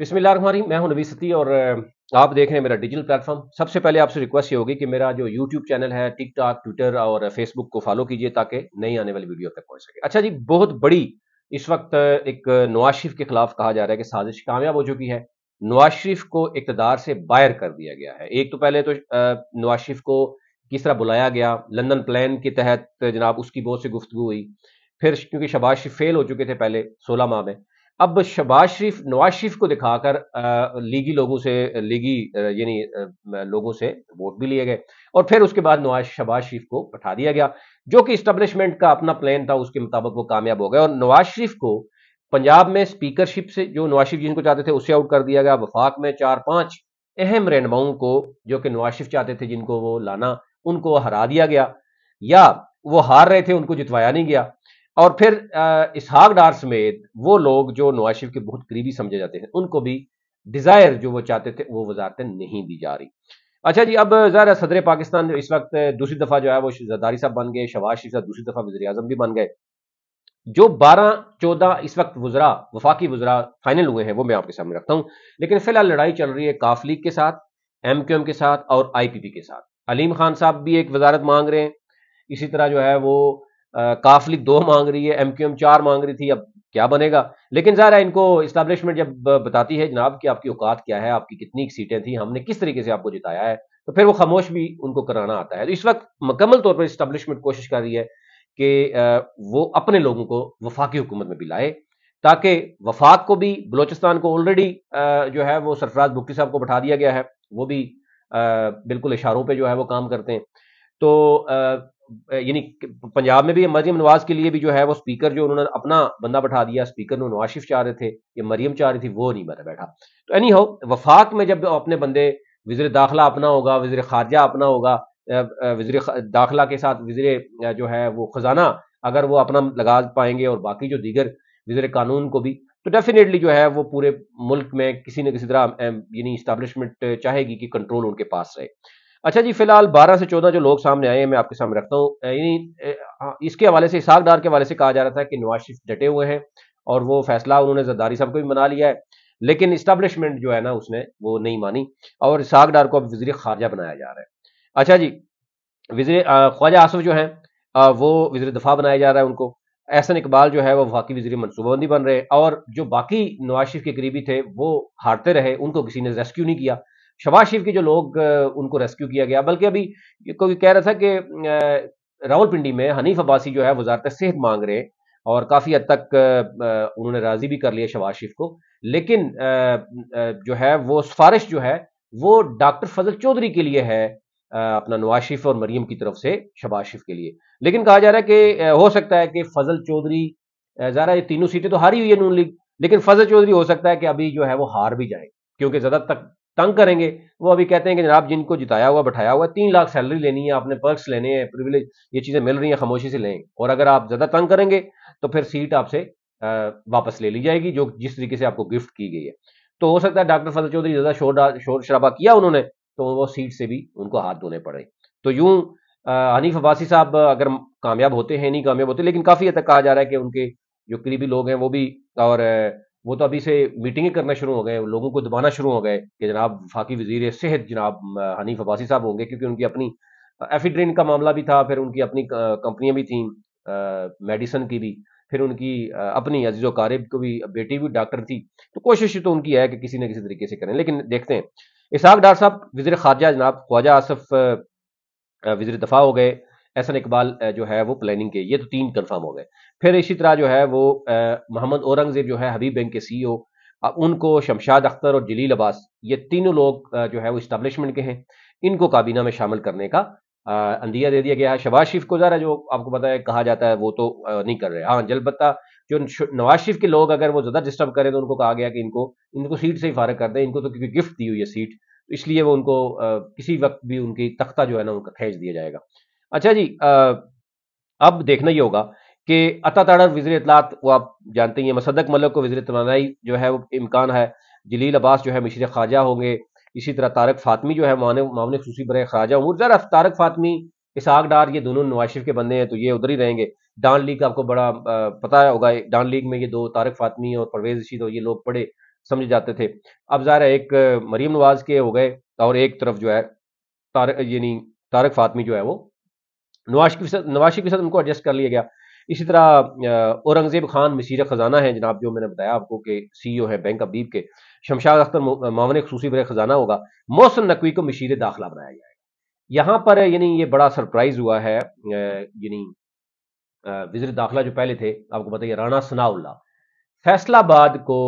बिस्मिल मैं हूं नवी सती और आप देख रहे हैं मेरा डिजिटल प्लेटफॉर्म सबसे पहले आपसे रिक्वेस्ट ये होगी कि मेरा जो यूट्यूब चैनल है टिकटॉक ट्विटर और फेसबुक को फॉलो कीजिए ताकि नई आने वाली वीडियो तक पहुंच सके अच्छा जी बहुत बड़ी इस वक्त एक नवाज शरीफ के खिलाफ कहा जा रहा है कि साजिश कामयाब हो चुकी है नवाज शरीफ को इकतदार से बायर कर दिया गया है एक तो पहले तो नवाज शरीफ को किस तरह बुलाया गया लंदन प्लान के तहत जनाब उसकी बहुत सी गुफ्तु हुई फिर क्योंकि शबाज शरीफ फेल हो चुके थे पहले सोलह माह में अब शबाज शरीफ नवाज शरीफ को दिखाकर लीगी लोगों से लीगी यानी लोगों से वोट भी लिए गए और फिर उसके बाद नवाज शबाज शरीफ को पठा दिया गया जो कि इस्टबलिशमेंट का अपना प्लान था उसके मुताबिक वो कामयाब हो गए और नवाज शरीफ को पंजाब में स्पीकरशिप से जो नवाज शरीफ जिनको चाहते थे उसे आउट कर दिया गया वफाक में चार पांच अहम रहनमाओं को जो कि नवाज शरीफ चाहते थे जिनको वो लाना उनको हरा दिया गया या वो हार रहे थे उनको जितवाया नहीं गया और फिर इसहाक डार समेत वो लोग जो नवाज शरीफ के बहुत करीबी समझे जाते हैं उनको भी डिज़ायर जो वो चाहते थे वो वजारतें नहीं दी जा रही अच्छा जी अब ज़ाहिर सदर पाकिस्तान इस वक्त दूसरी दफ़ा जो है वो जदारी साहब बन गए शवाज शरीफ साहब दूसरी दफ़ा वजी अजम भी बन गए जो 12 14 इस वक्त वजरा वफाकी वजरा फाइनल हुए हैं वो मैं आपके सामने रखता हूँ लेकिन फिलहाल लड़ाई चल रही है काफ लीग के साथ एम क्यू एम के साथ और आई पी पी के साथ अलीम खान साहब भी एक वजारत मांग रहे हैं इसी तरह जो है वो काफलिक दो मांग रही है एम क्यू एम चार मांग रही थी अब क्या बनेगा लेकिन ज़ाहिर है इनको इस्टेब्लिशमेंट जब बताती है जनाब कि आपकी औकात क्या है आपकी कितनी सीटें थी हमने किस तरीके से आपको जिताया है तो फिर वो खामोश भी उनको कराना आता है तो इस वक्त मुकम्मल तौर पर इस्टेब्लिशमेंट कोशिश कर रही है कि वो अपने लोगों को वफाकी हुकूमत में भी लाए ताकि वफाक को भी बलोचिस्तान को ऑलरेडी जो है वो सरफराज बुक्की साहब को बैठा दिया गया है वो भी बिल्कुल इशारों पर जो है वो काम करते हैं तो यानी पंजाब में भी मरियम नवाज के लिए भी जो है वो स्पीकर जो उन्होंने अपना बंदा बैठा दिया स्पीकर ने नवाज चाह रहे थे या मरियम चाह रही थी वो नहीं बना बैठा तो एनी हो वफाक में जब अपने बंदे वजर दाखिला अपना होगा वजर खारजा अपना होगा वजर दाखिला के साथ वजर जो है वो खजाना अगर वो अपना लगा पाएंगे और बाकी जो दीगर वजर कानून को भी तो डेफिनेटली जो है वो पूरे मुल्क में किसी न किसी तरह यानी इस्टेब्लिशमेंट चाहेगी कि कंट्रोल उनके पास रहे अच्छा जी फिलहाल 12 से 14 जो लोग सामने आए हैं मैं आपके सामने रखता हूँ हाँ, इसके हवाले से इसाक डार के हवाले से कहा जा रहा था कि नवाज शरीफ डटे हुए हैं और वो फैसला उन्होंने जरदारी साहब को भी मना लिया है लेकिन इस्टबलिशमेंट जो है ना उसने वो नहीं मानी और इसाक डार को अब वजी खारजा बनाया जा रहा है अच्छा जी वजी ख्वाजा आसफ जो है वो वजी दफा बनाया जा रहा है उनको एहसन इकबाल जो है वो वाकई वजी मनसूबाबंदी बन रहे और जो बाकी नवाज शरीफ के करीबी थे वो हारते रहे उनको किसी ने रेस्क्यू नहीं किया शबाज शरीफ के जो लोग उनको रेस्क्यू किया गया बल्कि अभी कोई कह रहा था कि रावलपिंडी में हनीफ अब्बासी जो है वजारत सेहत मांग रहे हैं और काफ़ी हद तक उन्होंने राज़ी भी कर लिया शबाज शरीफ को लेकिन जो है वो सिफारिश जो है वो डॉक्टर फजल चौधरी के लिए है अपना नवाज शरीफ और मरीम की तरफ से शबाज शरीफ के लिए लेकिन कहा जा रहा है कि हो सकता है कि फजल चौधरी ज़रा ये तीनों सीटें तो हारी हुई है नून लीग लेकिन फजल चौधरी हो सकता है कि अभी जो है वो हार भी जाए क्योंकि ज़्यादा तक तंग करेंगे वो अभी कहते हैं कि जनाब जिनको जिताया हुआ बैठाया हुआ तीन लाख सैलरी लेनी है आपने पर्स लेने हैं प्रिविलेज ये चीज़ें मिल रही हैं खामोशी से लें और अगर आप ज़्यादा तंग करेंगे तो फिर सीट आपसे वापस ले ली जाएगी जो जिस तरीके से आपको गिफ्ट की गई है तो हो सकता है डॉक्टर फजल चौधरी ज़्यादा शोर शोर शराबा किया उन्होंने तो वो सीट से भी उनको हाथ धोने पड़े तो यूं हनीफ अब्बासी साहब अगर कामयाब होते हैं नहीं कामयाब होते लेकिन काफ़ी हद तक कहा जा रहा है कि उनके जो करीबी लोग हैं वो भी और वो तो अभी से मीटिंगें करना शुरू हो गए लोगों को दबाना शुरू हो गए कि जनाब फाकी वजीर सेहत जनाब हनीफ अब्बासी साहब होंगे क्योंकि उनकी अपनी एफिड्रीन का मामला भी था फिर उनकी अपनी कंपनियां भी थी मेडिसन की भी फिर उनकी अपनी अजीज वारिब को भी बेटी भी डॉक्टर थी तो कोशिश तो उनकी है कि किसी न किसी तरीके से करें लेकिन देखते हैं इसाक डार साहब वजीर खारजा जनाब ख्वाजा आसफ वजीर दफा हो गए एहसन इकबाल जो है वो प्लानिंग के ये तो तीन कन्फर्म हो गए फिर इसी तरह जो है वो मोहम्मद औरंगजेब जो है हबीब बैंक के सी ओ उनको शमशाद अख्तर और जलील अब्बास ये तीनों लोग जो है वो इस्टबलिशमेंट के हैं इनको काबीना में शामिल करने का अंदिया दे दिया गया है शबाज शरीफ को ज़रा जो आपको पता है कहा जाता है वो तो नहीं कर रहे हाँ जलबत्ता जो नवाज शरीफ के लोग अगर वो ज़्यादा डिस्टर्ब करें तो उनको कहा गया कि इनको इनको सीट से ही फारग कर दें इनको तो क्योंकि गिफ्ट दी हुई है सीट तो इसलिए वो उनको किसी वक्त भी उनकी तख्ता जो है ना उनका खेच दिया जाएगा अच्छा जी आ, अब देखना ही होगा कि अता ताड़ा वजी इतलात वो आप जानते हैं मसदक मलक को वजी तोानाई जो है वो इम्कान है जलील अब्बास जो है मिश्र खाजा होंगे इसी तरह तारक फातमी जो है मामले खूशी बर ख्वाजा होंगे ज़रा तारक फातमी इसहाक डार ये दोनों नवाशिफ के बंदे हैं तो ये उधर ही रहेंगे डान लीग का आपको बड़ा पता होगा डान लीग में ये दो तारक फातमी और परवेज रशीद और ये लोग पड़े समझे जाते थे अब ज़ाहिर है एक मरीम नवाज के हो गए और एक तरफ जो है तारक यानी तारक फातमी जो है वो नवाज के के साथ उनको एडजस्ट कर लिया गया इसी तरह औरंगजेब खान मसीर ख़जाना है जनाब जो मैंने बताया आपको कि सी ओ है बैंक अबीब के शमशाद अख्तर मामन खसूसी बर ख़जाना होगा मोहसन नकवी को मशीर दाखिला बनाया जाएगा यहाँ पर यानी ये बड़ा सरप्राइज़ हुआ है यानी वजर दाखिला जो पहले थे आपको बताइए राना सनाउल्ला फैसलाबाद को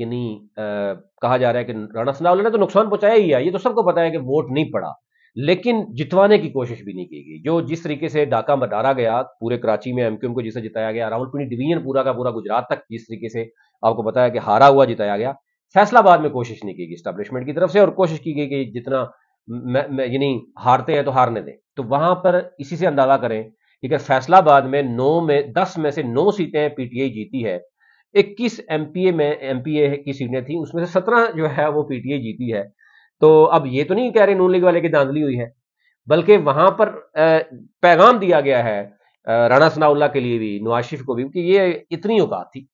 यानी कहा जा रहा है कि राना सनाउल्ला ने तो नुकसान पहुँचाया ही है ये तो सबको पता है कि वोट नहीं पड़ा लेकिन जितवाने की कोशिश भी नहीं की गई जो जिस तरीके से डाका मडारा गया पूरे कराची में एमक्यूएम को जिसे जिताया गया रावलपिंडी डिवीजन पूरा का पूरा गुजरात तक जिस तरीके से आपको बताया कि हारा हुआ जिताया गया फैसलाबाद में कोशिश नहीं की गई स्टैब्लिशमेंट की तरफ से और कोशिश की गई कि जितना यानी हारते हैं तो हारने दें तो वहां पर इसी से अंदाजा करें कि अगर फैसलाबाद में नौ में दस में से नौ सीटें पीटीआई जीती है इक्कीस एमपीए में एमपीए की सीटें थी उसमें से सत्रह जो है वो पीटीआई जीती है तो अब ये तो नहीं कह रहे नून लीग वाले की धांधली हुई है बल्कि वहां पर पैगाम दिया गया है राणा सनाउल्ला के लिए भी नवाशिफ को भी कि ये इतनी औकात थी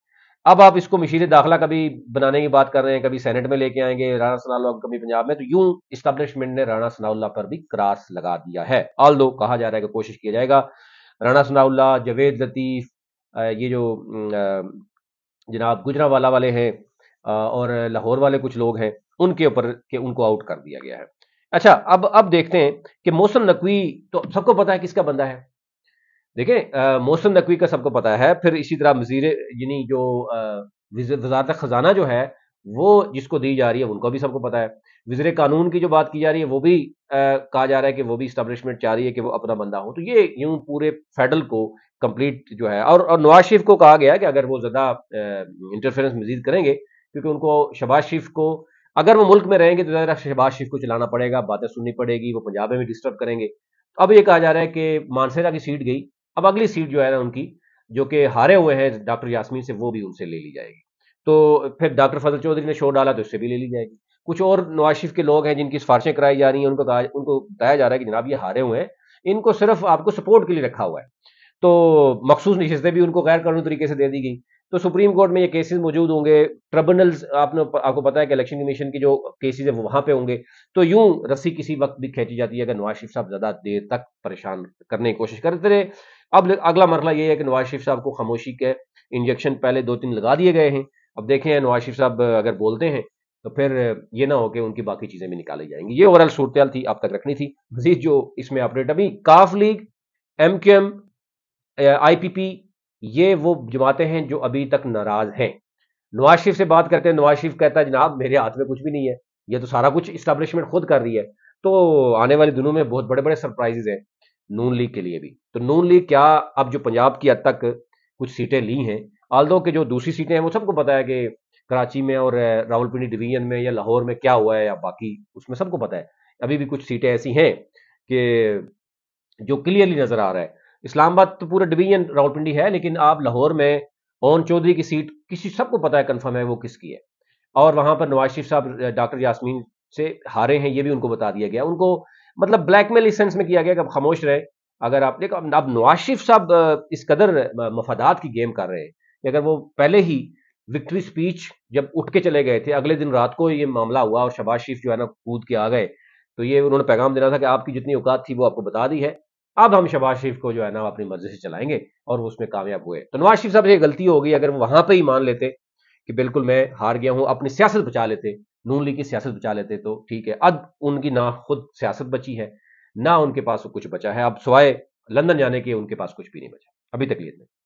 अब आप इसको मशीर दाखिला कभी बनाने की बात कर रहे हैं कभी सेनेट में लेके आएंगे राणा सनाउल्ला कभी पंजाब में तो यूं इस्टेब्लिशमेंट ने राणा सनाउल्ला पर भी क्रास लगा दिया है ऑल दो कहा जा रहा है कि कोशिश किया जाएगा राणा सनाउल्ला जवेद लतीफ ये जो जनाब गुजरा वाला वाले हैं और लाहौर वाले कुछ लोग हैं उनके ऊपर के उनको आउट कर दिया गया है अच्छा अब अब देखते हैं कि मोहसन नकवी तो सबको पता है किसका बंदा है देखें मोहसन नकवी का सबको पता है फिर इसी तरह मजीर यानी जो वजारत खजाना जो है वो जिसको दी जा रही है उनको भी सबको पता है वजर कानून की जो बात की जा रही है वो भी कहा जा रहा है कि वो भी इस्टबलिशमेंट चाह रही है कि वो अपना बंदा हो तो ये यूं पूरे फेडरल को कंप्लीट जो है और, और नवाज शरीफ को कहा गया कि अगर वो ज़्यादा इंटरफेरेंस मजीद करेंगे क्योंकि उनको शबाज शरीफ को अगर वो मुल्क में रहेंगे तो ज़्यादा शहबाज शरीफ को चलाना पड़ेगा बातें सुननी पड़ेगी वो पंजाब में भी डिस्टर्ब करेंगे तो अब ये कहा जा रहा है कि मानसेरा की सीट गई अब अगली सीट जो है ना उनकी जो कि हारे हुए हैं डॉक्टर यासमीन से वो भी उनसे ले ली जाएगी तो फिर डॉक्टर फजल चौधरी ने शोर डाला तो उससे भी ले ली जाएगी कुछ और नवाज शरीफ के लोग हैं जिनकी सिफारिशें कराई जा रही हैं उनको कहा उनको बताया जा रहा है कि जनाब ये हारे हुए हैं इनको सिर्फ आपको सपोर्ट के लिए रखा हुआ है तो मखसूस नशस्तें भी उनको गैर कानूनी तरीके से दे दी गई तो सुप्रीम कोर्ट में ये केसेस मौजूद होंगे ट्रिब्यूनल्स आपने आपको पता है कि इलेक्शन कमीशन की जो केसेस है वो वहां पे होंगे तो यूं रस्सी किसी वक्त भी खींची जाती है अगर नवाज शरीफ साहब ज्यादा देर तक परेशान करने की कोशिश करते रहे अब अगला मरला ये है कि नवाज शरीफ साहब को खामोशी के इंजेक्शन पहले दो तीन लगा दिए गए हैं अब देखें नवाज शरीफ साहब अगर बोलते हैं तो फिर ये ना हो कि उनकी बाकी चीजें भी निकाली जाएंगी ये ओवरऑल सूरत थी आप तक रखनी थी मजीद जो इसमें अपडेट अभी काफ लीग एम क्यू एम आई पी पी ये वो जमाते हैं जो अभी तक नाराज हैं नवाज शरीफ से बात करते हैं नवाज शरीफ कहता है जनाब मेरे हाथ में कुछ भी नहीं है ये तो सारा कुछ इस्टेब्लिशमेंट खुद कर रही है तो आने वाले दिनों में बहुत बड़े बड़े सरप्राइजेज हैं नून लीग के लिए भी तो नून लीग क्या अब जो पंजाब की हद तक कुछ सीटें ली हैं आलदो के जो दूसरी सीटें हैं वो सबको पता है कि कराची में और रावलपिंडी डिवीजन में या लाहौर में क्या हुआ है या बाकी उसमें सबको पता है अभी भी कुछ सीटें ऐसी हैं कि जो क्लियरली नजर आ रहा है इस्लामाबाद तो पूरा डिवीजन रावलपिंडी है लेकिन आप लाहौर में ओन चौधरी की सीट किसी सबको पता है कन्फर्म है वो किसकी है और वहां पर नवाज शरीफ साहब डॉक्टर यासमीन से हारे हैं ये भी उनको बता दिया गया उनको मतलब ब्लैकमेल इस सेंस में किया गया कि आप खामोश रहे अगर आप देखो अब नवाज शरीफ साहब इस कदर मफादात की गेम कर रहे हैं कि अगर वो पहले ही विक्ट्री स्पीच जब उठ के चले गए थे अगले दिन रात को ये मामला हुआ और शबाज शरीफ जो है ना कूद के आ गए तो ये उन्होंने पैगाम देना था कि आपकी जितनी औकात थी वो आपको बता दी है अब हम शबाज शरीफ को जो है ना अपनी मर्जी से चलाएंगे और वो उसमें कामयाब हुए तो नवाज शरीफ साहब से गलती हो गई अगर वहां पर ही मान लेते कि बिल्कुल मैं हार गया हूं अपनी सियासत बचा लेते नून लीग की सियासत बचा लेते तो ठीक है अब उनकी ना खुद सियासत बची है ना उनके पास कुछ बचा है अब सवाए लंदन जाने के उनके पास कुछ भी नहीं बचा अभी तकलीफ नहीं